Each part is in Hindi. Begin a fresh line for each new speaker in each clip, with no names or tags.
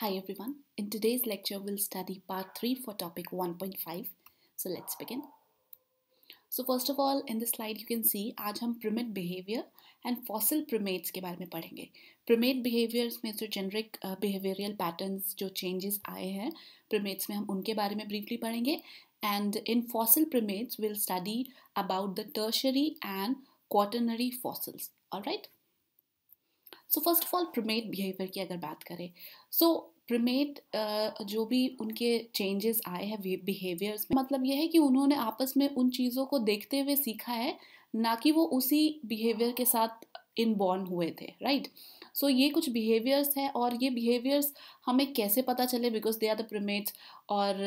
Hi everyone, in today's lecture we'll study part 3 for topic 1.5. So let's begin. So first of all in this slide you can see आज हम primate behavior and fossil primates के बारे में पढ़ेंगे primate behaviors में जो generic uh, behavioral patterns जो changes आए हैं primates में हम उनके बारे में briefly पढ़ेंगे and in fossil primates we'll study about the tertiary and quaternary fossils. All right? So first of all primate behaviour की अगर बात करें सो प्रिमेट जो भी उनके चेंजेस आए हैं बिहेवियर्स में मतलब यह है कि उन्होंने आपस में उन चीज़ों को देखते हुए सीखा है ना कि वो उसी बिहेवियर के साथ इनबॉर्न हुए थे राइट right? सो so, ये कुछ बिहेवियर्स है और ये बिहेवियर्स हमें कैसे पता चले because they are the primates और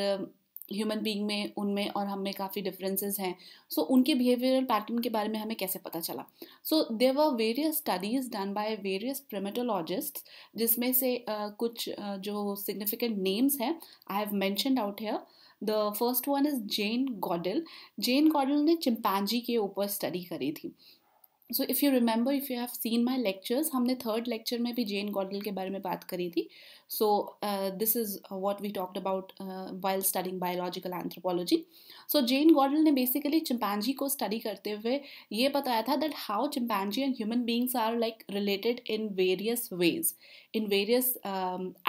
ह्यूमन बीइंग में उनमें और हम में काफ़ी डिफरेंसेस हैं सो so, उनके बिहेवियरल पैटर्न के बारे में हमें कैसे पता चला so there were various studies done by various primatologists जिसमें से uh, कुछ uh, जो सिग्निफिकेंट नेम्स हैं I have mentioned out here the first one is Jane Goodall Jane Goodall ने चिम्पांजी के ऊपर स्टडी करी थी so if you remember if you have seen my lectures हमने थर्ड लेक्चर में भी जेन गॉडल के बारे में बात करी थी so this is what we talked about while studying biological anthropology so Jane Goodall ने बेसिकली चिंपैंजी को स्टडी करते हुए ये बताया था that how chimpanzee and human beings are like related in various ways in various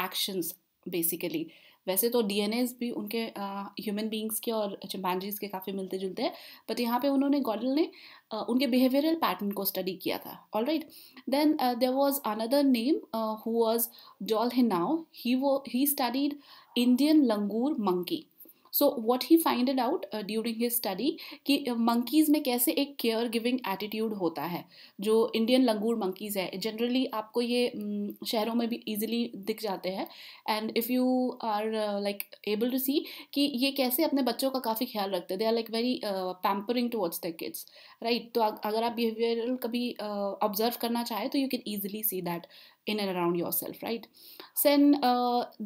actions basically वैसे तो डी भी उनके ह्यूमन बींग्स के और चिम्पैनजीज के काफ़ी मिलते जुलते हैं बट यहाँ पे उन्होंने गॉडल ने uh, उनके बिहेवियरल पैटर्न को स्टडी किया था all right then there was another name who was Dolhinow he वो he studied Indian langur monkey so what he find out during his study कि मंकीज़ uh, में कैसे एक केयर गिविंग एटीट्यूड होता है जो इंडियन लंगूर मंकीज़ है जनरली आपको ये mm, शहरों में भी ईजिली दिख जाते हैं and if you are like able to see कि ये कैसे अपने बच्चों का काफ़ी ख्याल रखते हैं they are like very pampering towards the kids right तो अगर आप बिहेवियर कभी ऑब्जर्व uh, करना चाहें तो you can easily see that in and around yourself right सेन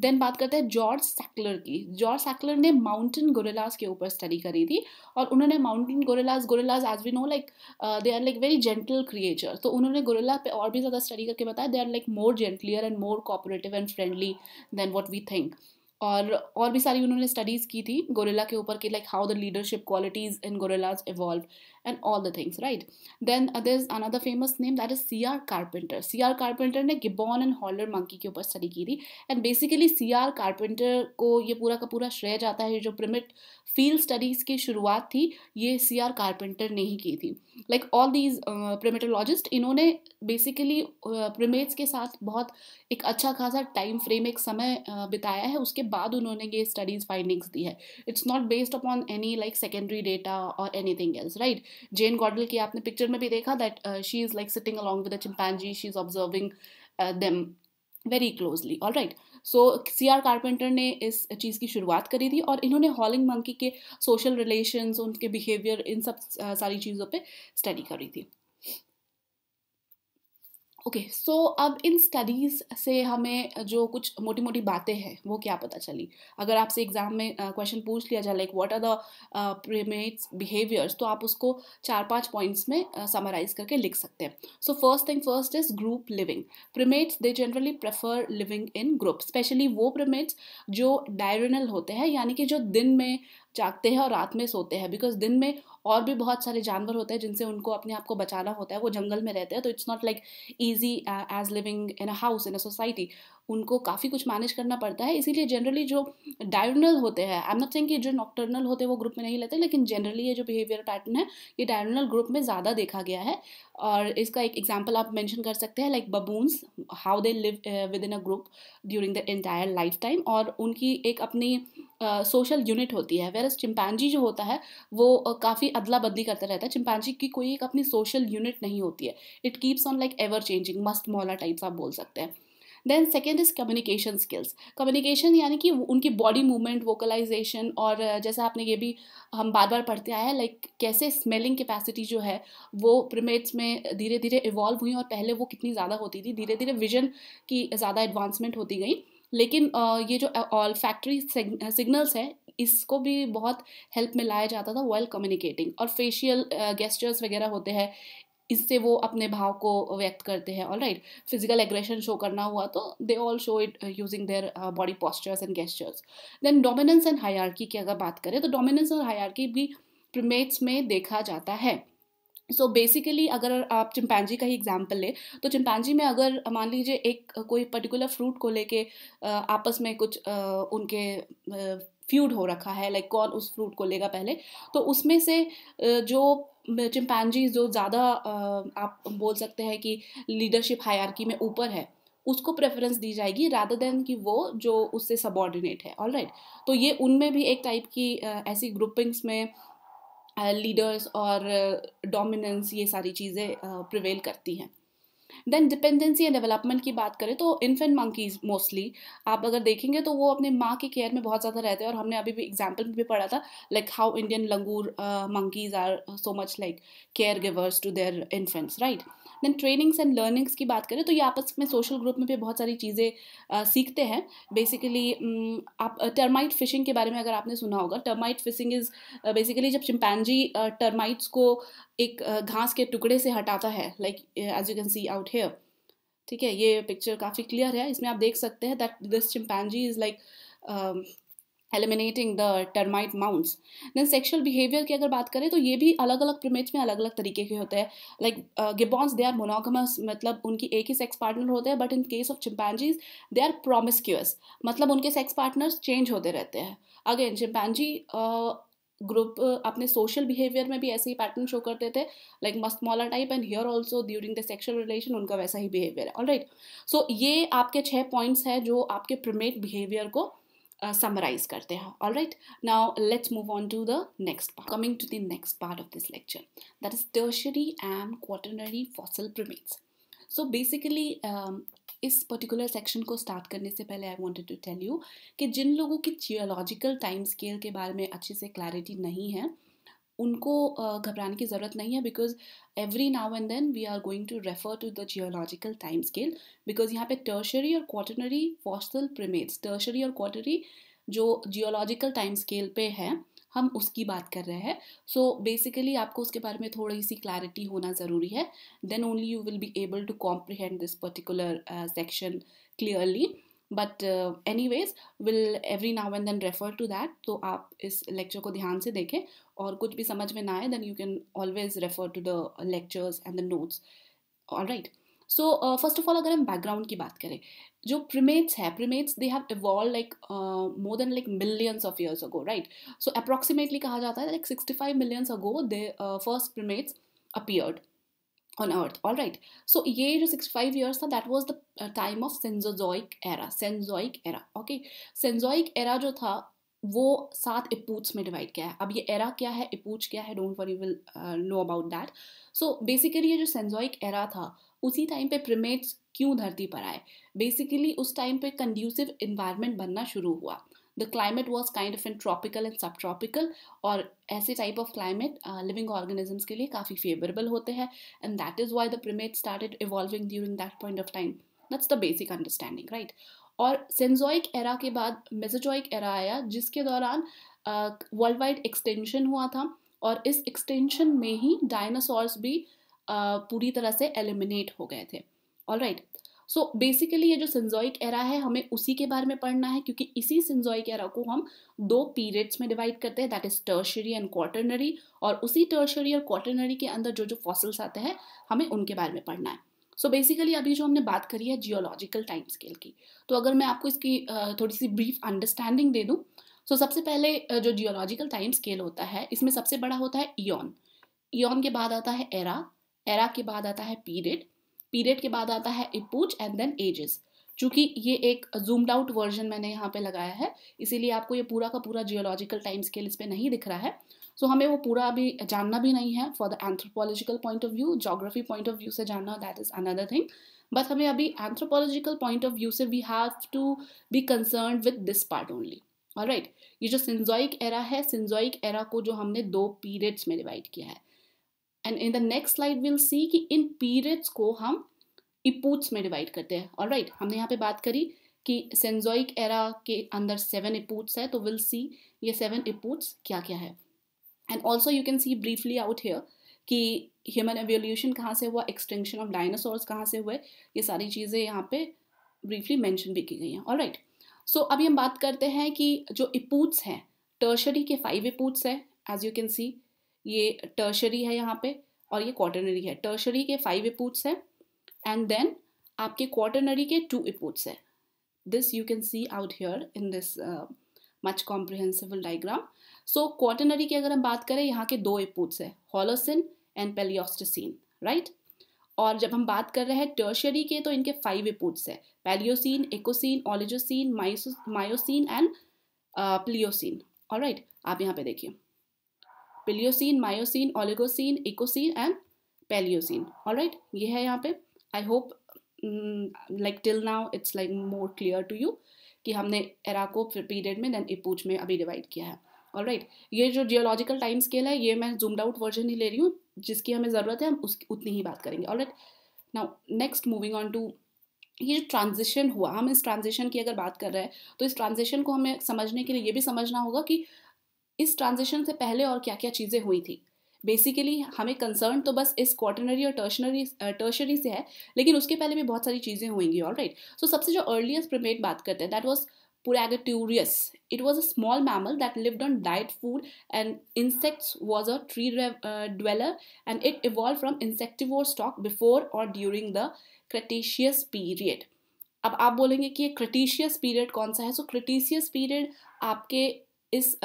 देन बात करते हैं जॉर्ज सैकलर की जॉर्ज सैकलर ने माउंटेन गोरेलाज के ऊपर स्टडी करी थी और उन्होंने mountain gorillas gorillas as we know like they are like very gentle creature तो उन्होंने गोरेला पे और भी ज़्यादा स्टडी करके बताया they are like more gentlier and more cooperative and friendly than what we think और और भी सारी उन्होंने स्टडीज़ की थी गोरेला के ऊपर कि like how the leadership qualities in gorillas evolve and all the things right then other is another famous name that is C R Carpenter C R Carpenter ने गिबॉन एंड हॉलर मंकी के ऊपर स्टडी की थी and basically C R Carpenter को ये पूरा का पूरा श्रेय जाता है जो प्रिमिट फील्ड स्टडीज़ की शुरुआत थी ये सी आर कारपेंटर ने ही की थी लाइक ऑल दीज प्रमेटोलॉजिस्ट इन्होंने बेसिकली प्रेमेट्स uh, के साथ बहुत एक अच्छा खासा टाइम फ्रेम एक समय uh, बिताया है उसके बाद उन्होंने ये स्टडीज फाइंडिंग्स दी है it's not based upon any like secondary data और anything else right Jane Goodall की आपने पिक्चर में भी देखा that she is like sitting along with a chimpanzee she is observing them very closely all right so C R Carpenter ने इस चीज़ की शुरुआत करी थी और इन्होंने हॉलिंग मंकी के सोशल रिलेशंस उनके बिहेवियर इन सब सारी चीज़ों पे स्टडी करी थी ओके okay, सो so अब इन स्टडीज़ से हमें जो कुछ मोटी मोटी बातें हैं वो क्या पता चली अगर आपसे एग्जाम में क्वेश्चन uh, पूछ लिया जाए like what are the primates behaviours तो आप उसको चार पांच पॉइंट्स में समराइज uh, करके लिख सकते हैं so first thing first is group living primates they generally prefer living in group specially वो प्रेमेट्स जो डायरनल होते हैं यानी कि जो दिन में जागते हैं और रात में सोते हैं बिकॉज दिन में और भी बहुत सारे जानवर होते हैं जिनसे उनको अपने आप को बचाना होता है वो जंगल में रहते हैं तो it's not like easy as living in a house in a society उनको काफ़ी कुछ मैनेज करना पड़ता है इसीलिए जनरली जो डायगोनल होते हैं आई एम नॉट सेइंग कि जो नॉक्टर्नल होते हैं वो ग्रुप में नहीं लेते लेकिन जनरली ये जो बिहेवियर पैटर्न है ये डायगोनल ग्रुप में ज़्यादा देखा गया है और इसका एक एग्जाम्पल आप मैंशन कर सकते हैं like baboons how they live within a group during the entire lifetime और उनकी एक अपनी सोशल uh, यूनिट होती है वेरस चिंपैनजी जो होता है वो uh, काफ़ी अदला बदली करता रहता है चिंपैनजी की कोई एक अपनी सोशल यूनिट नहीं होती है it keeps on like ever changing मस्ट मोला टाइप्स आप बोल सकते हैं then second is communication skills communication यानी कि उनकी बॉडी मूवमेंट वोकलाइजेशन और जैसा आपने ये भी हम बार बार पढ़ते आए हैं लाइक कैसे स्मेलिंग कैपेसिटी जो है वो प्रिमेट्स में धीरे धीरे इवॉल्व हुई और पहले वो कितनी ज़्यादा होती थी धीरे धीरे विजन की ज़्यादा एडवांसमेंट होती गई लेकिन ये जो ऑल फैक्ट्री सिग्नल्स है इसको भी बहुत हेल्प में लाया जाता था वेल कम्युनिकेटिंग और फेशियल गेस्टर्स वगैरह होते हैं इससे वो अपने भाव को व्यक्त करते हैं all right physical aggression show करना हुआ तो they all show it using their body postures and gestures then dominance and hierarchy की अगर बात करें तो डोमिनेंस और हायरकी भी प्रिमेट्स में देखा जाता है सो so बेसिकली अगर आप चिंपैंजी का ही एग्जाम्पल लें तो चिंपैंजी में अगर मान लीजिए एक uh, कोई पर्टिकुलर फ्रूट को लेके uh, आपस में कुछ uh, उनके फ्यूड हो रखा है लाइक like कौन उस फ्रूट को लेगा पहले तो उसमें से जो चिंपैनजी जो ज़्यादा आप बोल सकते हैं कि लीडरशिप हायरकी में ऊपर है उसको प्रेफरेंस दी जाएगी रादर देन कि वो जो उससे सबॉर्डिनेट है ऑल राइट right? तो ये उनमें भी एक टाइप की ऐसी ग्रुपिंग्स में लीडर्स और डोमिनेंस ये सारी चीज़ें प्रिवेल करती हैं देन डिपेंडेंसी एंड डेवलपमेंट की बात करें तो इन्फेंट मंकीज मोस्टली आप अगर देखेंगे तो वो अपने माँ के केयर में बहुत ज़्यादा रहते हैं और हमने अभी भी एग्जाम्पल में भी पढ़ा था like how Indian langur monkeys are so much like care givers to their infants right then trainings and learnings की बात करें तो ये आपस में सोशल ग्रुप में भी बहुत सारी चीज़ें सीखते हैं बेसिकली आप टर्माइट फिशिंग के बारे में अगर आपने सुना होगा टर्माइट फिशिंग इज़ बेसिकली जब चिंपैनजी टर्माइट्स को एक घास के टुकड़े से हटाता है like as you can see out here ठीक है ये पिक्चर काफ़ी क्लियर है इसमें आप देख सकते हैं that this chimpanzee is like eliminating the termite mounds then sexual behaviour की अगर बात करें तो ये भी अलग अलग प्रिमेट्स में अलग अलग तरीके के होते हैं like gibbons they are monogamous मतलब उनकी एक ही सेक्स पार्टनर होते हैं but in case of chimpanzees they are promiscuous मतलब उनके सेक्स पार्टनर्स चेंज होते रहते हैं अगेन चिम्पैनजी ग्रुप अपने सोशल बिहेवियर में भी ऐसे ही पैटर्न शो करते थे लाइक मॉलर type and here also during the sexual relation उनका वैसा ही बिहेवियर है ऑल राइट सो ये आपके छः पॉइंट्स हैं जो आपके प्रमेट बिहेवियर को uh, summarize karte hain all right now let's move on to the next part coming to the next part of this lecture that is tertiary and quaternary fossil primates so basically um, इस पर्टिकुलर सेक्शन को स्टार्ट करने से पहले I wanted to tell you कि जिन लोगों की जियोलॉजिकल टाइम स्केल के बारे में अच्छे से क्लैरिटी नहीं है उनको घबराने की ज़रूरत नहीं है because every now and then we are going to refer to the geological time scale because यहाँ पे टर्शरी और क्वाटनरी फॉस्टल प्रिमेट्स टर्शरी और क्वार्टनरी जो जियोलॉजिकल टाइम स्केल पे है हम उसकी बात कर रहे हैं सो so बेसिकली आपको उसके बारे में थोड़ी सी क्लैरिटी होना ज़रूरी है then only you will be able to comprehend this particular section clearly but anyways will every now and then refer to that तो आप इस लेक्चर को ध्यान से देखें और कुछ भी समझ में ना आए then you can always refer to the lectures and the notes all right so first of all अगर हम बैकग्राउंड की बात करें जो प्रिमेट्स है primates they have evolve like more than like millions of years ago right so approximately कहा जाता है like sixty five millions ago they first primates appeared on earth all right so ye jo 65 years tha that was the uh, time of cenozoic era cenozoic era okay cenozoic era jo tha वो सात इपूट्स में डिवाइड किया है अब ये एरा क्या है इपूच क्या है don't worry will know about that so basically ये जो सेंजोइक एरा था उसी टाइम पे प्रिमेट्स क्यों धरती पर आए बेसिकली उस टाइम पे कंड्यूसिव इन्वायरमेंट बनना शुरू हुआ The climate was kind of in tropical and subtropical और ऐसे type of climate uh, living organisms के लिए काफ़ी favorable होते हैं and that is why the primates started evolving during that point of time. That's the basic understanding, right? और सेंजोइक एरा के बाद मेसोजोइक एरा आया जिसके दौरान वर्ल्ड वाइड एक्सटेंशन हुआ था और इस एक्सटेंशन में ही डायनासोर्स भी uh, पूरी तरह से एलिमिनेट हो गए थे all right right. So so, basically ये जो सिंजॉइक एरा है हमें उसी के बारे में पढ़ना है क्योंकि इसी सिंजॉइक एरा को हम दो पीरियड्स में डिवाइड करते हैं that is tertiary and quaternary और उसी टर्शरी और क्वार्टनरी के अंदर जो जो फॉसल्स आते हैं हमें उनके बारे में पढ़ना है सो so बेसिकली अभी जो हमने बात करी है जियोलॉजिकल टाइम स्केल की तो अगर मैं आपको इसकी थोड़ी सी ब्रीफ अंडरस्टैंडिंग दे दूँ सो so सबसे पहले जो जियोलॉजिकल टाइम स्केल होता है इसमें सबसे बड़ा होता है ईयन ईयन के बाद आता है एरा एरा के बाद आता है पीरियड पीरियड के बाद आता है इपूच एंड देन एजेस चूंकि ये एक जूम्ड आउट वर्जन मैंने यहाँ पे लगाया है इसीलिए आपको ये पूरा का पूरा जियोलॉजिकल टाइम स्केल इस पर नहीं दिख रहा है सो so, हमें वो पूरा अभी जानना भी नहीं है for the anthropological point of view geography point of view से जानना that is another thing but हमें अभी एंथ्रोपोलॉजिकल पॉइंट ऑफ व्यू से we have to be concern with this part only और राइट ये जो सिंजॉइक एरा है सिंजॉइक एरा को जो हमने दो पीरियड्स में डिवाइड किया है and in the next slide will see कि इन पीरियड्स को हम इपूट्स में डिवाइड करते हैं और राइट right, हमने यहाँ पे बात करी कि सेंजोइक एरा के अंदर सेवन इपूट्स है तो विल सी ये सेवन इपूट्स क्या क्या है and also you can see briefly out here कि ह्यूमन एवोल्यूशन कहाँ से हुआ एक्सटेंशन ऑफ डायनासोर्स कहाँ से हुए ये सारी चीज़ें यहाँ पे ब्रीफली मेंशन भी की गई हैं और राइट सो अभी हम बात करते हैं कि जो इपूट्स हैं टर्शरी के फाइव इपूट्स हैं एज यू कैन सी ये टर्शरी है यहाँ पे और ये क्वार्टरनरी है टर्शरी के फाइव इपूट्स हैं एंड देन आपके क्वार्टरनरी के टू इपूट्स हैं this you can see out here in this much comprehensible diagram so quaternary की अगर हम बात करें यहाँ के दो एपूट्स हैं हॉलोसिन एंड पेलियोस्टोसिन राइट और जब हम बात कर रहे हैं टर्शरी के तो इनके फाइव एपूट्स हैं Paleocene Eocene Oligocene Miocene and Pliocene और राइट आप यहाँ पे देखिए Pliocene Miocene Oligocene Eocene and Paleocene alright ये है यहाँ पे I hope like till now it's like more clear to you कि हमने एराको पीरियड में देन इपूच में अभी डिवाइड किया है ऑल राइट ये जो जियोलॉजिकल टाइम स्केल है ये मैं जूम्ड आउट वर्जन ही ले रही हूँ जिसकी हमें ज़रूरत है हम उस उतनी ही बात करेंगे all right now next moving on to ये जो ट्रांजिशन हुआ हम इस ट्रांजिशन की अगर बात कर रहे हैं तो इस ट्रांजिशन को हमें समझने के लिए ये भी समझना होगा कि इस ट्रांजिशन से पहले और क्या क्या चीज़ें हुई थी बेसिकली हमें कंसर्न तो बस इस क्वार्टनरी और टर्शनरी टर्शरी से है लेकिन उसके पहले भी बहुत सारी चीज़ें होंगी ऑल राइट सो सबसे जो अर्लीस्ट प्रमेट बात करते हैं that was Purgatorius. It was a small mammal that lived on diet food and insects was a tree uh, and it evolve from from insectivore stock before और ड्यूरिंग द Cretaceous पीरियड अब आप बोलेंगे कि ये क्रिटिशियस पीरियड कौन सा है सो क्रिटिशियस पीरियड आपके इस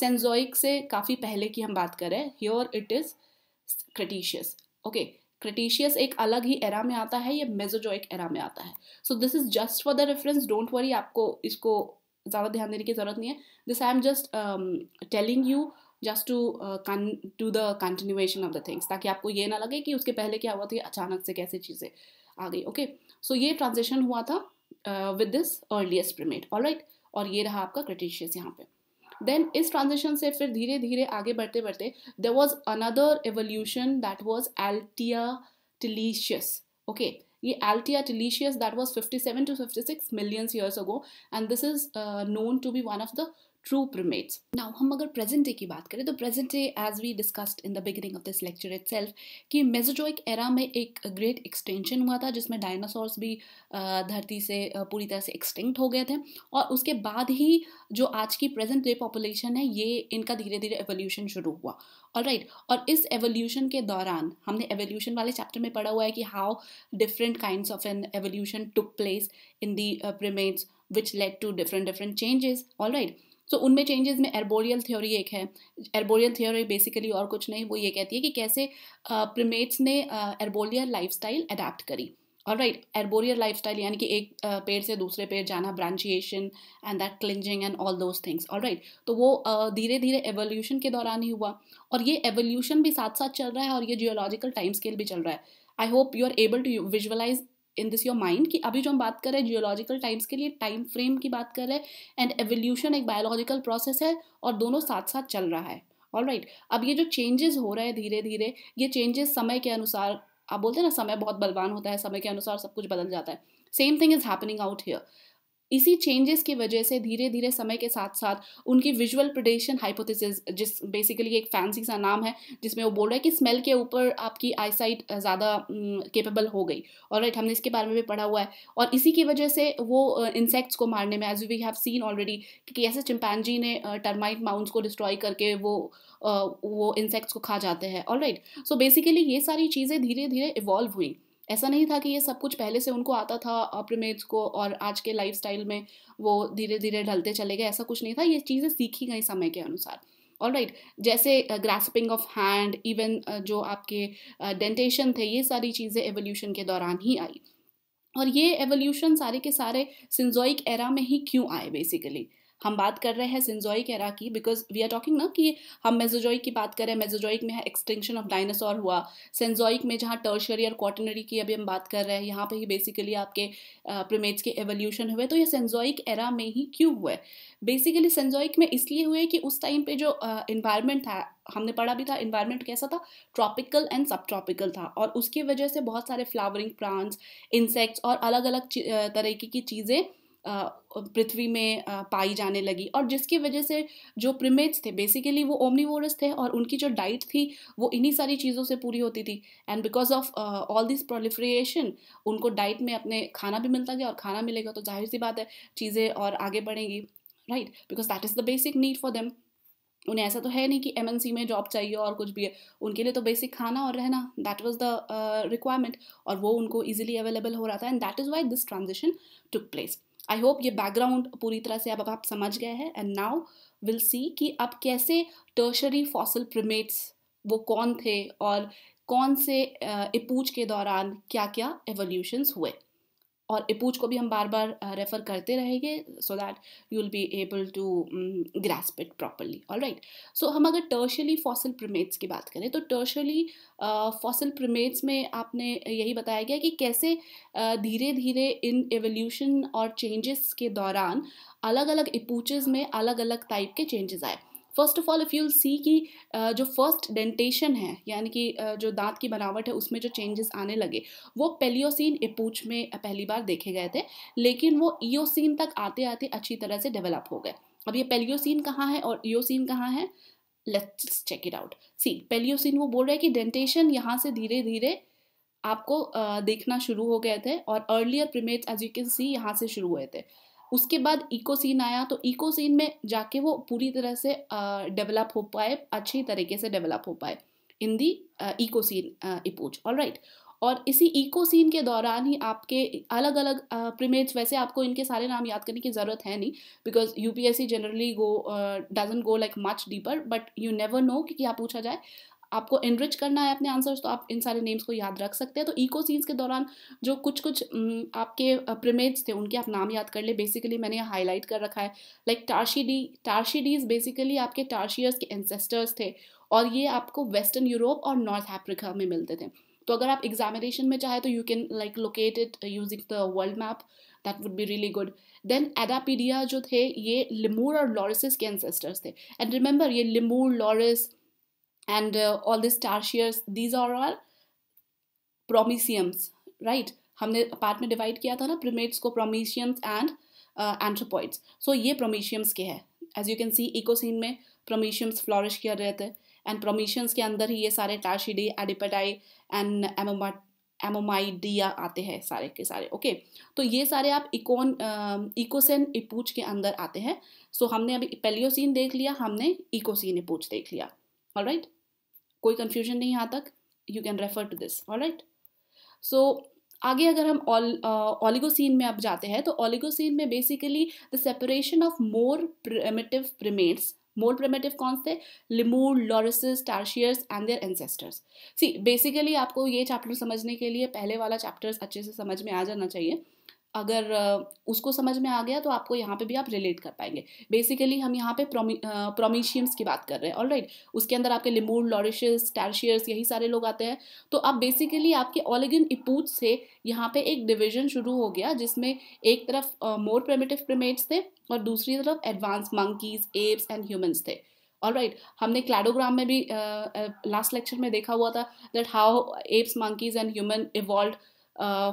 सेंजोइक से काफ़ी पहले की हम बात करें here it is Cretaceous okay Cretaceous एक अलग ही एरा में आता है ये मेजोजोइक एरा में आता है so this is just for the reference don't worry आपको इसको ज़्यादा ध्यान देने की ज़रूरत नहीं है this I am just telling you just to to the continuation of the things ताकि आपको ये ना लगे कि उसके पहले क्या हुआ था अचानक से कैसे चीज़ें आ गई ओके सो ये ट्रांजेक्शन हुआ था with this earliest primate all right और ये रहा आपका क्रिटिशियस यहाँ पे देन इस ट्रांजेक्शन से फिर धीरे धीरे आगे बढ़ते बढ़ते there was another evolution that was Altiatlasius okay ये Altiatlasius that was fifty seven to fifty six millions years ago and this is known to be one of the true primates now हम अगर प्रेजेंट डे की बात करें तो present day as we discussed in the beginning of this lecture itself कि मेजोजोइक एरा में एक ग्रेट एक्सटेंशन हुआ था जिसमें डायनासोर्स भी धरती से पूरी तरह से एक्सटिंक्ट हो गए थे और उसके बाद ही जो आज की प्रेजेंट डे पॉपुलेशन है ये इनका धीरे धीरे एवोल्यूशन शुरू हुआ और राइट और इस एवोल्यूशन के दौरान हमने एवोल्यूशन वाले चैप्टर में पढ़ा हुआ है कि how different kind of an evolution took place in the primates which led to different different changes all right so so, उनमें चेंजेस में एर्बोरियल थ्योरी एक है एर्बोरियल थ्योरी बेसिकली और कुछ नहीं वो ये कहती है कि कैसे प्रिमेट्स ने एर्बोरियल स्टाइल अडेप्ट करी और राइट एर्बोरियल लाइफ स्टाइल यानी कि एक पेड़ से दूसरे पेड़ जाना brachiation and that clinging and all those things और राइट तो वो धीरे धीरे एवोल्यूशन के दौरान ही हुआ और ये एवोल्यूशन भी साथ साथ चल रहा है और ये जियोलॉजिकल टाइम स्केल भी चल रहा है I hope you are able to visualize in this your mind कि अभी जो हम बात कर रहे हैं जियोलॉजिकल टाइम्स के लिए टाइम फ्रेम की बात कर रहे हैं एंड एवोल्यूशन एक बायोलॉजिकल प्रोसेस है और दोनों साथ साथ चल रहा है ऑल राइट right. अब ये जो चेंजेस हो रहे हैं धीरे धीरे ये चेंजेस समय के अनुसार आप बोलते हैं ना समय बहुत बलवान होता है समय के अनुसार सब कुछ बदल जाता है same thing is happening out here इसी चेंजेस की वजह से धीरे धीरे समय के साथ साथ उनकी विजुअल प्रडेशन हाइपोथेसिस जिस बेसिकली एक फैंसी सा नाम है जिसमें वो बोल रहा है कि स्मेल के ऊपर आपकी आईसाइट ज़्यादा केपेबल हो गई और राइट हमने इसके बारे में भी पढ़ा हुआ है और इसी की वजह से वो इंसेक्ट्स को मारने में as we have seen already कि कैसे चिंपैनजी ने टर्माइट माउंट्स को डिस्ट्रॉय करके वो वो इंसेक्ट्स को खा जाते हैं ऑल राइट सो बेसिकली ये सारी चीज़ें धीरे धीरे इवॉल्व हुई ऐसा नहीं था कि ये सब कुछ पहले से उनको आता था अप्रमेज को और आज के लाइफ में वो धीरे धीरे ढलते चले गए ऐसा कुछ नहीं था ये चीज़ें सीखी गई समय के अनुसार ऑल राइट right. जैसे ग्रास्पिंग ऑफ हैंड इवन जो आपके डेंटेशन uh, थे ये सारी चीज़ें एवोल्यूशन के दौरान ही आई और ये एवोल्यूशन सारे के सारे सिंजोइक एरा में ही क्यों आए बेसिकली हम बात कर रहे हैं सिंजोइक एरा की बिकॉज वी आर टॉकिंग ना कि हम मेजोजोइक की बात करें मेजोजोइक में है एक्सटेंशन ऑफ डायनासोर हुआ सेंजोइक में जहाँ टर्शरी और कॉटनरी की अभी हम बात कर रहे हैं यहाँ पे ही बेसिकली आपके प्रिमेट्स के एवोल्यूशन हुए तो ये सेंजोइक एरा में ही क्यों हुए बेसिकली सेंजोइक में इसलिए हुए कि उस टाइम पे जो इन्वायरमेंट uh, था हमने पढ़ा भी था इन्वायरमेंट कैसा था ट्रॉपिकल एंड सब ट्रॉपिकल था और उसकी वजह से बहुत सारे फ्लावरिंग प्लांट्स इंसेक्ट्स और अलग अलग तरीके की चीज़ें पृथ्वी में पाई जाने लगी और जिसकी वजह से जो प्रिमेट्स थे बेसिकली वो ओमनीवोरस थे और उनकी जो डाइट थी वो इन्हीं सारी चीज़ों से पूरी होती थी and because of all this proliferation उनको डाइट में अपने खाना भी मिलता गया और खाना मिलेगा तो जाहिर सी बात है चीज़ें और आगे बढ़ेंगी right because that is the basic need for them उन्हें ऐसा तो है नहीं कि एम में जॉब चाहिए और कुछ भी है उनके लिए तो बेसिक खाना और रहना दैट वॉज द रिक्वायरमेंट और वो उनको ईजिली अवेलेबल हो रहा था and that is why this transaction took place I hope ये बैकग्राउंड पूरी तरह से अब अब आप समझ गए हैं एंड नाउ विल सी कि अब कैसे टर्शरी फॉसल प्रिमेट्स वो कौन थे और कौन से इपूज के दौरान क्या क्या एवोल्यूशंस हुए और इपूज को भी हम बार बार रेफर करते रहेंगे so that you will be able to grasp it properly all right so हम अगर टर्शली फॉसिल प्रमेट्स की बात करें तो टर्शली फॉसिल प्रमेट्स में आपने यही बताया गया कि कैसे धीरे धीरे इन एवोल्यूशन और चेंजेस के दौरान अलग अलग इपूचेज में अलग अलग टाइप के चेंजेस आए first of all if you'll see कि जो फर्स्ट डेंटेशन है यानी कि जो दांत की बनावट है उसमें जो चेंजेस आने लगे वो पेलियोसिन एपूच में पहली बार देखे गए थे लेकिन वो ईओसिन तक आते आते अच्छी तरह से डेवलप हो गए अब ये पेलियोसिन कहाँ है और ईओसिन कहाँ है let's check it out see Paleocene वो बोल रहे हैं कि डेंटेशन यहाँ से धीरे धीरे आपको देखना शुरू हो गए थे और earlier primates as you can see यहाँ से शुरू हुए थे उसके बाद इकोसीन आया तो इकोसीन में जाके वो पूरी तरह से डेवलप हो पाए अच्छी तरीके से डेवलप हो पाए in the Eocene epoch all right और इसी इकोसीन के दौरान ही आपके अलग अलग प्रीमेट्स वैसे आपको इनके सारे नाम याद करने की ज़रूरत है नहीं because U P S C generally go doesn't go like much deeper but you never know कि क्या पूछा जाए आपको एनरिच करना है अपने आंसर्स तो आप इन सारे नेम्स को याद रख सकते हैं तो इको सीन्स के दौरान जो कुछ कुछ आपके प्रिमेट्स थे उनके आप नाम याद कर ले बेसिकली मैंने हाईलाइट कर रखा है लाइक टारशी डीज बेसिकली आपके टारशियर्स के एंसेस्टर्स थे और ये आपको वेस्टर्न यूरोप और नॉर्थ अफ्रीका में मिलते थे तो अगर आप एग्जामिनेशन में चाहे तो you can like locate it using the world map that would be really good then Adapidae जो थे ये लिमूर और लॉरिस के एंसेस्टर्स थे एंड रिमेंबर ये lemur loris and uh, all star tertiaries these are all promeseums right हमने पार्ट में डिवाइड किया था ना प्रिमेट्स को प्रोमेशियम्स एंड एंथ्रोपॉइड्स सो ये प्रोमेशियम्स के हैं as you can see Eocene में प्रोमेशियम्स फ्लॉरिश किया रहते हैं एंड प्रोमेशियम्स के अंदर ही ये सारे टाशिडी एडिपेटाई एंड एमोमा एमोमाइडिया आते हैं सारे के सारे ओके तो ये सारे आप इकोन इकोसेन इपूच के अंदर आते हैं सो so, हमने अभी पेलियोसिन देख लिया हमने इकोसिन इपूच देख लिया ऑलराइट right? कोई कन्फ्यूजन नहीं यहाँ तक you can refer to this all right so आगे अगर हम ऑलिगोसीन में अब जाते हैं तो ऑलिगोसिन में basically the separation of more primitive primates more primitive कौन से lemur loris tarsiers and their ancestors see basically आपको ये चैप्टर समझने के लिए पहले वाला चैप्टर्स अच्छे से समझ में आ जाना चाहिए अगर उसको समझ में आ गया तो आपको यहाँ पे भी आप रिलेट कर पाएंगे बेसिकली हम यहाँ पे प्रोमीशियम्स की बात कर रहे हैं ऑल राइट उसके अंदर आपके लिमूर लॉरिशस टैरशियर्स यही सारे लोग आते हैं तो अब बेसिकली आपके ऑलिगिन इपूथ से यहाँ पे एक डिविजन शुरू हो गया जिसमें एक तरफ मोर प्रमेटिव प्रमेट्स थे और दूसरी तरफ advance monkeys apes and humans थे ऑल राइट right. हमने क्लैडोग्राम में भी लास्ट uh, लेक्चर में देखा हुआ था that how apes monkeys and human evolve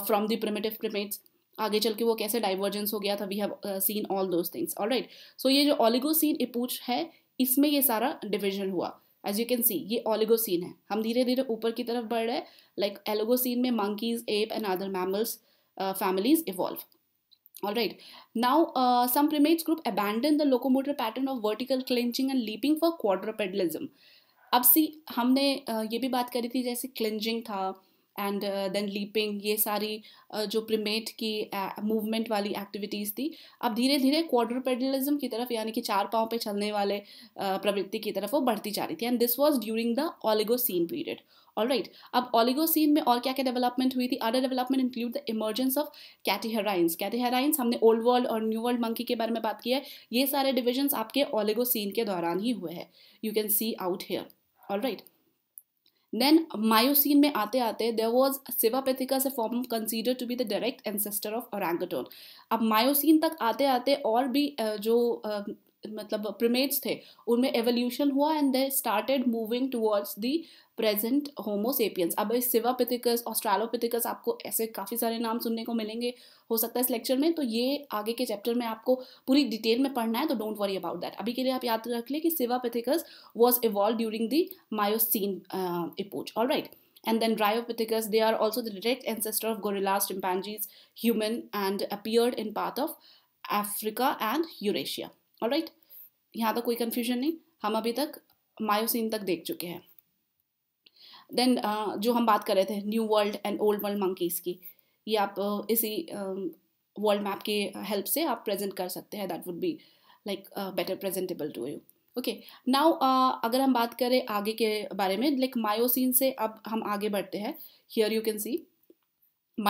from the primitive primates आगे चल के वो कैसे डाइवर्जेंस हो गया था we have seen all those things all right so ये जो ऑलिगोसिन इपूच है इसमें ये सारा डिविजन हुआ एज यू कैन सी ये ऑलिगोसिन है हम धीरे धीरे ऊपर की तरफ बढ़ रहे हैं लाइक एलोगोसिन में monkeys ape and other mammals families evolve all right now some primates group abandon the locomotor pattern of vertical clinging and leaping for quadrupedalism अब सी हमने uh, ये भी बात करी थी जैसे क्लिंजिंग था एंड देन लीपिंग ये सारी uh, जो प्रिमेट की मूवमेंट uh, वाली एक्टिविटीज़ थी अब धीरे धीरे क्वाड्रपेडलिज्म की तरफ यानी कि चार पाँव पे चलने वाले uh, प्रवृत्ति की तरफ वो बढ़ती जा रही थी and this was during the Eocene period all right अब सीन में और क्या क्या डेवलपमेंट हुई थी other development include the emergence of catarrhines catarrhines हमने ओल्ड वर्ल्ड और न्यू वर्ल्ड मंकी के बारे में बात की है ये सारे डिविजन्स आपके सीन के दौरान ही हुए हैं you can see out here all right then Miocene में आते आते there was Sivapithecus form consider to be the direct ancestor of orangutan अब मायोसिन तक आते आते और भी जो मतलब प्रिमेट्स थे उनमें एवोल्यूशन हुआ and they started moving towards the present Homo sapiens अब सिवापिथिकस ऑस्ट्रालोपिथिकस आपको ऐसे काफ़ी सारे नाम सुनने को मिलेंगे हो सकता है इस लेक्चर में तो ये आगे के चैप्टर में आपको पूरी डिटेल में पढ़ना है तो डोंट वरी अबाउट दैट अभी के लिए आप याद रख लें कि Sivapithecus was evolve during the Miocene epoch all right and then Dryopithecus they are also the direct ancestor of gorillas, chimpanzees, human and appeared in part of Africa and Eurasia all right यहाँ तक तो कोई कन्फ्यूजन नहीं हम अभी तक मायोसिन तक देख चुके हैं देन uh, जो हम बात कर रहे थे new world and old world monkeys की ये आप uh, इसी वर्ल्ड मैप के हेल्प से आप प्रेजेंट कर सकते हैं that would be like better presentable to you okay now अगर हम बात करें आगे के बारे में लाइक like मायोसिन से अब हम आगे बढ़ते हैं here you can see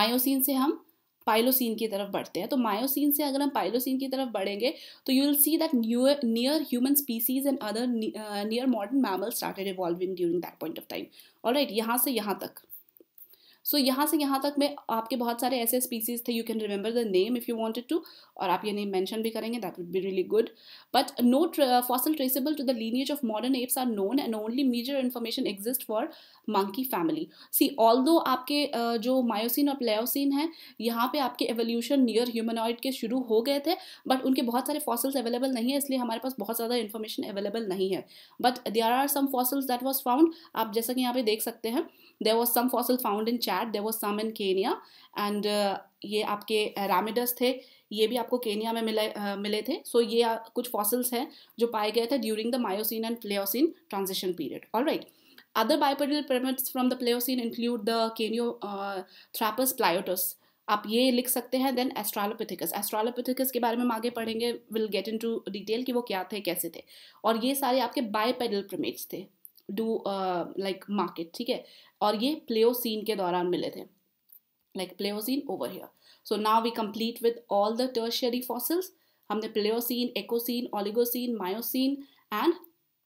Miocene से हम पाइलोसिन की तरफ बढ़ते हैं तो मायोसिन से अगर हम पाइलोसिन की तरफ बढ़ेंगे तो you will see that new near human species and other near modern mammal started evolving during that point of time और राइट यहाँ से यहाँ तक सो so, यहाँ से यहाँ तक मैं आपके बहुत सारे ऐसे स्पीसीज थे you can remember the name if you wanted to और आप ये नेम मैंशन भी करेंगे that would be really good but no fossil traceable to the lineage of modern apes are known and only major information exist for monkey family see although आपके uh, जो मायोसिन और प्लेयोसिन है यहाँ पे आपके एवोल्यूशन नियर ह्यूमनॉइड के शुरू हो गए थे बट उनके बहुत सारे फॉसल्स अवेलेबल नहीं है इसलिए हमारे पास बहुत ज़्यादा इन्फॉर्मेशन अवेलेबल नहीं है but there are some fossils that was found आप जैसा कि यहाँ पे देख सकते हैं there was some fossil found in Chad there was some in Kenya and ये आपके रामिडस uh, थे ये भी आपको केनिया में मिले आ, uh, मिले थे सो so, ये आ, uh, कुछ फॉसिल्स हैं जो पाए गए थे during the Miocene and Pliocene transition period all right other bipedal payments from the Pliocene include the Kenyanthropus प्लायोटस आप ये लिख सकते हैं देन एस्ट्रालोपिथिकस एस्ट्रालोपिथिकस के बारे में हम आगे पढ़ेंगे will get into detail कि वो क्या थे कैसे थे और ये सारे आपके बायपेडल प्रमेट्स थे डू लाइक मार्केट ठीक है और ये प्लेओसिन के दौरान मिले थे like Pliocene over here so now we complete with all the Tertiary fossils हमने Paleocene Eocene Oligocene Miocene and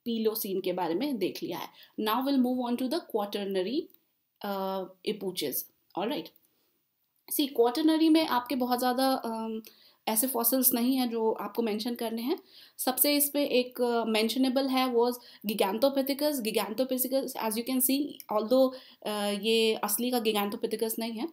Pliocene के बारे में देख लिया है now will move on to the Quaternary epochs all right see Quaternary में आपके बहुत ज़्यादा uh, ऐसे फॉसिल्स नहीं हैं जो आपको मेंशन करने हैं सबसे इस पर एक मेंशनेबल uh, है was Gigantopithecus Gigantopithecus as you can see although ये असली का गिगैंथोपेथिकस नहीं है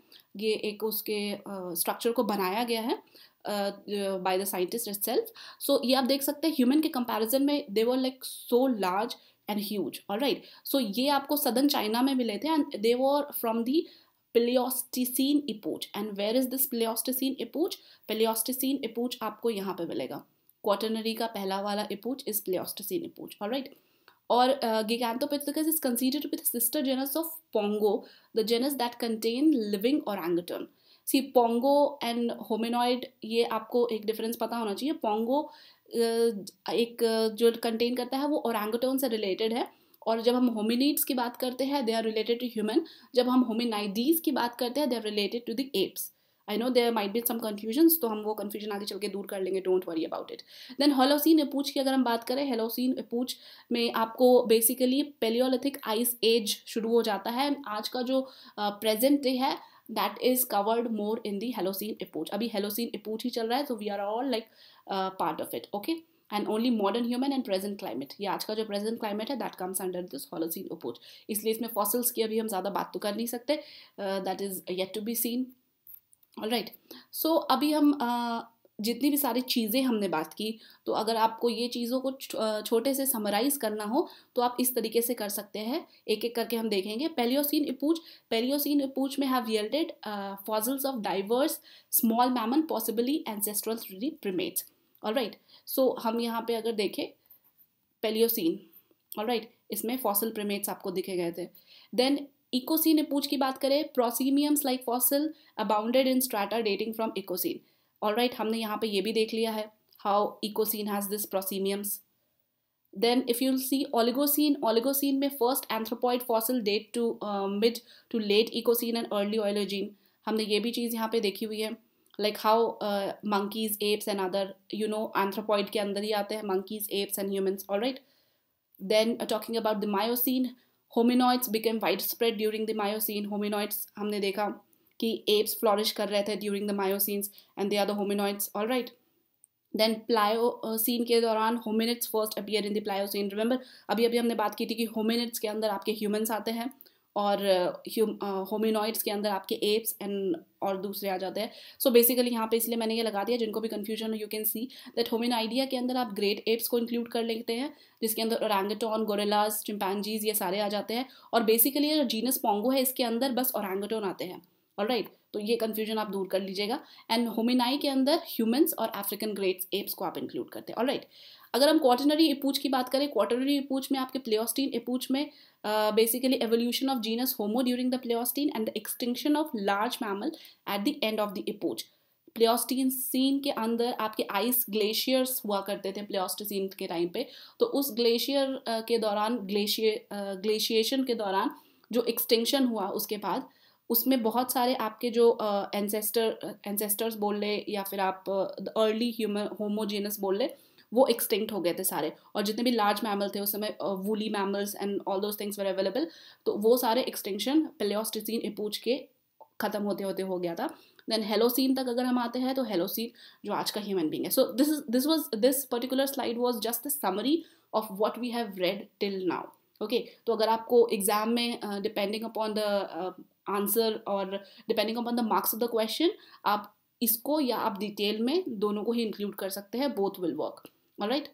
ये एक उसके स्ट्रक्चर uh, को बनाया गया है by the scientist itself so ये आप देख सकते हैं ह्यूमन के कंपैरिजन में they were like so large and huge all right so ये आपको सदर्न चाइना में मिले थे and they were from the Pleistocene epoch and where is this Pleistocene epoch Pleistocene epoch आपको यहाँ पे मिलेगा क्वाटनरी का पहला वाला इपोच इज प्लेस्टिसीन और राइट और Gigantopithecus is considered with sister genus of Pongo the genus that contain living orangutan C Pongo and होमिनॉइड ये आपको एक डिफरेंस पता होना चाहिए पोंगो एक जो कंटेन करता है वो और से रिलेटेड है और जब हम होमिनीड्स की बात करते हैं they are related to human जब हम होमिनाइडीज की बात करते हैं they are related to the apes I know there might be some confusion तो हम वो कन्फ्यूजन आगे चल के दूर कर लेंगे don't worry about it then Holocene epoch की अगर हम बात करें हेलोसिन अपूच में आपको बेसिकली पेलियोलिथिक आइस एज शुरू हो जाता है एंड आज का जो प्रेजेंट डे है that is covered more in the Holocene epoch अभी हेलोसिन अपूच ही चल रहा है तो we are all like part of it okay and only modern human and present climate ये आज का जो प्रेजेंट क्लाइमेट है that comes under this Holocene epoch इसलिए इसमें फॉसल्स की अभी हम ज़्यादा बात तो कर नहीं सकते that is yet to be seen all right so अभी हम uh, जितनी भी सारी चीज़ें हमने बात की तो अगर आपको ये चीज़ों को uh, छोटे से समराइज़ करना हो तो आप इस तरीके से कर सकते हैं एक एक करके हम देखेंगे पेलियोसिन इपूच पेलियोसिन इपूच में have yielded fossils of diverse small mammal possibly ancestral primates all right so so, हम यहाँ पे अगर देखें पेलियोसिन ऑल राइट इसमें फॉसिल प्रेमेट्स आपको दिखे गए थे देन इकोसिन पूछ की बात करें prosimians like fossil abounded in strata dating from Eocene all right हमने यहाँ पे ये भी देख लिया है how Eocene has this prosimians then if you see Oligocene Oligocene में first anthropoid fossil date to mid to late Eocene and early Oligocene हमने ये भी चीज़ यहाँ पे देखी हुई है like how monkeys apes and other you know anthropoid के अंदर ही आते हैं monkeys apes and humans all right then talking about the Miocene hominoids became widespread during the Miocene hominoids हमने देखा कि एप्स फ्लॉरिश कर रहे थे during the Miocenes and they are the hominoids all right then Pliocene के दौरान hominids first appear in the Pliocene remember अभी अभी हमने बात की थी कि होमिनिट्स के अंदर आपके ह्यूमन्स आते हैं और होमिनॉइड्स के अंदर आपके एप्स एंड और दूसरे आ जाते हैं सो बेसिकली यहाँ पे इसलिए मैंने ये लगा दिया जिनको भी कन्फ्यूजन हो you can see that Hominoidea के अंदर आप ग्रेट एप्स को इंक्लूड कर लेते हैं जिसके अंदर औरंगटोन गोरेलास चिम्पैनजीज ये सारे आ जाते हैं और बेसिकली जो जीनस पोंगो है इसके अंदर बस औरंगटोन आते हैं और राइट right, तो ये कन्फ्यूजन आप दूर कर लीजिएगा एंड होमिनाई के अंदर ह्यूमन्स और अफ्रीकन ग्रेट एप्स को आप इंक्लूड करते हैं और राइट right. अगर हम क्वार्टनरी एपूच की बात करें क्वार्टनरी एपूच में आपके प्लेस्टीन एपूच में basically evolution of genus Homo during the Pleistocene and the extinction of large mammal at the end of the epoch Pleistocene के अंदर आपके आइस ग्लेशियर्स हुआ करते थे प्लेस्टीन के टाइम पे तो उस ग्लेशियर के दौरान ग्लेशियर ग्लेशिएशन के दौरान जो एक्सटिंक्शन हुआ उसके बाद उसमें बहुत सारे आपके जो एनसेस्टर एनसेस्टर्स बोल ले या फिर आप अर्ली ह्यूमन होमोजेनस बोल ले वो एक्सटिंक्ट हो गए थे सारे और जितने भी लार्ज मैमल थे उस समय woolly mammals and all those things were available तो वो सारे एक्सटिंक्शन पेलियोस्टिसिन एपूच के ख़त्म होते होते हो गया था देन हेलोसिन तक अगर हम आते हैं तो हेलोसिन जो आज का ह्यूमन बींग है so this is this was this particular slide was just the summary of what we have read till now okay तो अगर आपको एग्जाम में डिपेंडिंग अपॉन द आंसर और depending upon the marks of the question आप इसको या आप डिटेल में दोनों को ही इंक्लूड कर सकते हैं both will work all right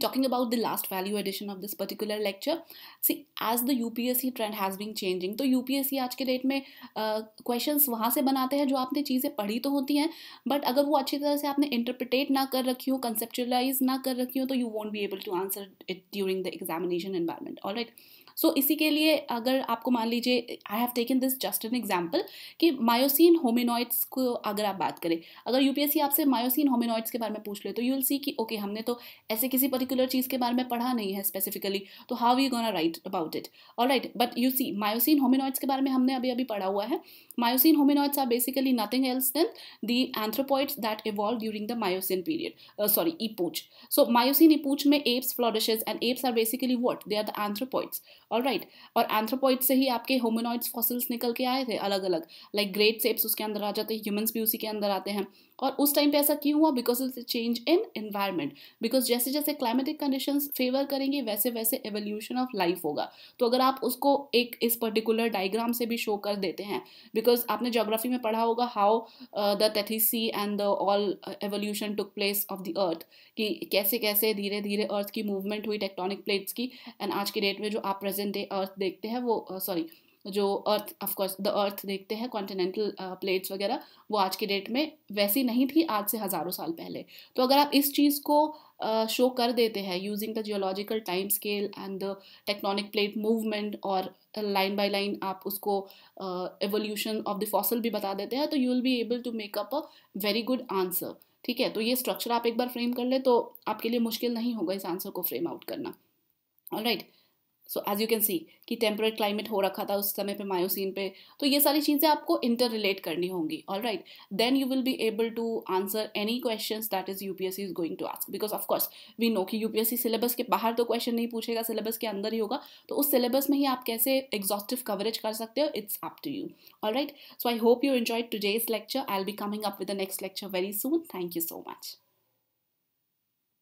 talking about the last value addition of this particular lecture see as the UPSC trend has been changing तो UPSC आज के डेट में क्वेश्चंस uh, वहाँ से बनाते हैं जो आपने चीज़ें पढ़ी तो होती हैं बट अगर वो अच्छी तरह से आपने इंटरप्रिटेट ना कर रखी हो कंसेप्चुअलाइज ना कर रखी हो तो you won't be able to answer it during the examination environment all right so so, इसी के लिए अगर आपको मान लीजिए I have taken this just an example कि मायोसिन होमिनॉइड्स को अगर आप बात करें अगर यूपीएससी आपसे मायोसिन होमिनॉइड्स के बारे में पूछ ले तो यू विल सी कि ओके okay, हमने तो ऐसे किसी पर्टिकुलर चीज़ के बारे में पढ़ा नहीं है स्पेसिफिकली तो how you gonna write about it all right but you see Miocene hominoids के बारे में हमने अभी अभी पढ़ा हुआ है Miocene hominoids are basically nothing else than the anthropoids that evolve during the Miocene period sorry epoch so Miocene epoch में apes flourishes and apes are basically what they are the anthropoids all right और एंथ्रोपोइड से ही आपके होमोनॉइड्स फॉसिल्स निकल के आए थे अलग अलग लाइक ग्रेट सेप्स उसके अंदर आ जाते हैं ह्यूमन्स भी उसी के अंदर आते हैं और उस टाइम पे ऐसा क्यों हुआ because of the change in environment because जैसे जैसे क्लाइमेटिक कंडीशन फेवर करेंगे वैसे वैसे एवोल्यूशन ऑफ लाइफ होगा तो अगर आप उसको एक इस पर्टिकुलर डायग्राम से भी शो कर देते हैं बिकॉज आपने जोग्राफी में पढ़ा होगा how the Tethys and the all evolution took place of the earth कि कैसे कैसे धीरे धीरे अर्थ की मूवमेंट हुई टेक्टोनिक प्लेट्स की एंड आज के डेट में जो आप प्रेजेंट डे अर्थ देखते हैं वो सॉरी uh, जो अर्थ ऑफकोर्स द अर्थ देखते हैं कॉन्टिनेंटल प्लेट्स uh, वगैरह वो आज के डेट में वैसी नहीं थी आज से हज़ारों साल पहले तो अगर आप इस चीज़ को शो uh, कर देते हैं using the geological time scale and the tectonic plate movement और लाइन बाय लाइन आप उसको एवोल्यूशन ऑफ द फॉसल भी बता देते हैं तो you will be able to make up a very good answer ठीक है तो ये स्ट्रक्चर आप एक बार फ्रेम कर ले तो आपके लिए मुश्किल नहीं होगा इस आंसर को फ्रेम आउट करना right right. So as you can see कि टेम्परेट क्लाइमेट हो रखा था उस समय पे मायोसिन पे तो ये सारी चीज़ें आपको इंटर रिलेट करनी होंगी all right then you will be able to answer any question that is U P S C is going to ask because of course we know कि U P S C syllabus के बाहर तो क्वेश्चन नहीं पूछेगा सिलेबस के अंदर ही होगा तो उस सिलेबस में ही आप कैसे एग्जॉस्टिव कवरेज कर सकते हो it's up to you all right so I hope you enjoy day's lecture I'll be coming up with the next lecture very soon thank you so much